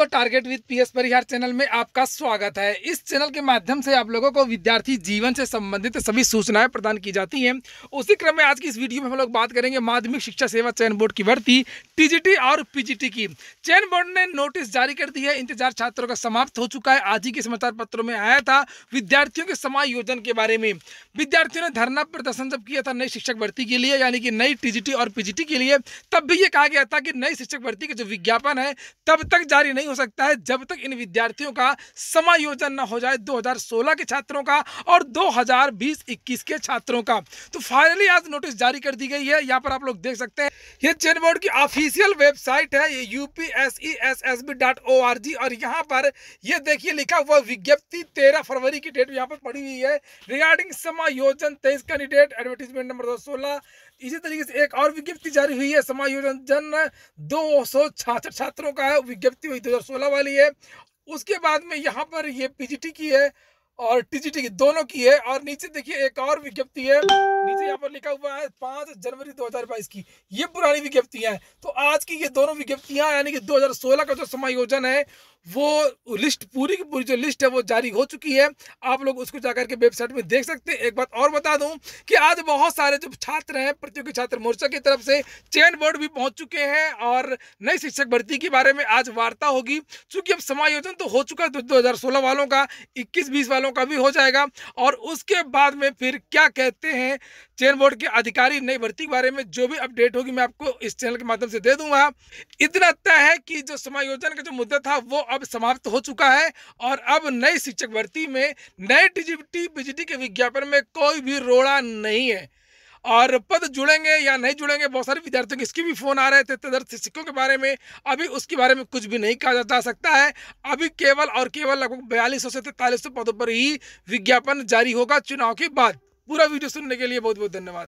दोस्तों target with PS Parihar channel में आपका स्वागत है इस चैनल के माध्यम से आप लोगों को विद्यार्थी जीवन से संबंधित सभी सूचनाएं प्रदान की जाती हैं उसी क्रम में आज की इस वीडियो में हम लोग बात करेंगे माध्यमिक शिक्षा सेवा चयन बोर्ड की भर्ती टीजीटी और पीजीटी की चयन बोर्ड ने नोटिस जारी कर दी है इंतजार छात्रों का समाप्त हो चुका है आज ही के समाचार पत्रों में आया था विद्यार्थियों के समायोजन के बारे में विद्यार्थियों ने धरना प्रदर्शन जब किया था नई शिक्षक भर्ती के लिए यानी कि नई टीजीटी और पीजीटी के लिए तब भी ये कहा गया था कि नई शिक्षक भर्ती का जो विज्ञापन है तब तक जारी नहीं हो सकता है जब तक इन विद्यार्थियों का समायोजन न हो जाए 2016 के छात्रों का और 2020-21 के छात्रों का तो फाइनली आज नोटिस जारी कर दी गई है यहाँ पर आप लोग देख सकते हैं ये चेन बोर्ड की ऑफिशियल वेबसाइट है ये यू और यहाँ पर यह देखिए लिखा हुआ विज्ञप्ति तेरह फरवरी की डेट यहाँ पर पड़ी हुई है रिगार्डिंग समायोजन तेईस कैंडिडेट एडवर्टीजमेंट नंबर दो इसी तरीके से एक और विज्ञप्ति जारी हुई है समायोजन जन दो सौ छात्र छात्रों का है विज्ञप्ति हुई दो सोलह वाली है उसके बाद में यहाँ पर ये पीजीटी की है और टीजीटी की दोनों की है और नीचे देखिए एक और विज्ञप्ति है नीचे यहाँ पर लिखा हुआ है पाँच जनवरी 2022 की ये पुरानी विज्ञप्तियां हैं तो आज की ये दोनों विज्ञप्तियां यानी कि 2016 का जो समायोजन है वो लिस्ट पूरी की पूरी जो लिस्ट है वो जारी हो चुकी है आप लोग उसको जाकर के वेबसाइट में देख सकते हैं एक बात और बता दूं कि आज बहुत सारे जो छात्र हैं प्रतियोगी छात्र मोर्चा की तरफ से चयन बोर्ड भी पहुंच चुके हैं और नई शिक्षक भर्ती के बारे में आज वार्ता होगी चूंकि अब समायोजन तो हो चुका है दो वालों का इक्कीस बीस वालों का भी हो जाएगा और उसके बाद में फिर क्या कहते हैं चयन बोर्ड के अधिकारी नई भर्ती के बारे में जो भी अपडेट होगी मैं आपको इस चैनल के माध्यम से दे दूंगा इतना तय है कि जो समायोजन का जो मुद्दा था वो अब समाप्त हो चुका है और अब नई शिक्षक भर्ती में नए डिजिटी बिजली के विज्ञापन में कोई भी रोड़ा नहीं है और पद जुड़ेंगे या नहीं जुड़ेंगे बहुत सारे विद्यार्थियों के इसकी भी फ़ोन आ रहे थे तदर्थ शिक्षकों के बारे में अभी उसके बारे में कुछ भी नहीं कहा जा सकता है अभी केवल और केवल लगभग बयालीस से तैंतालीस पदों पर ही विज्ञापन जारी होगा चुनाव के बाद पूरा वीडियो सुनने के लिए बहुत बहुत धन्यवाद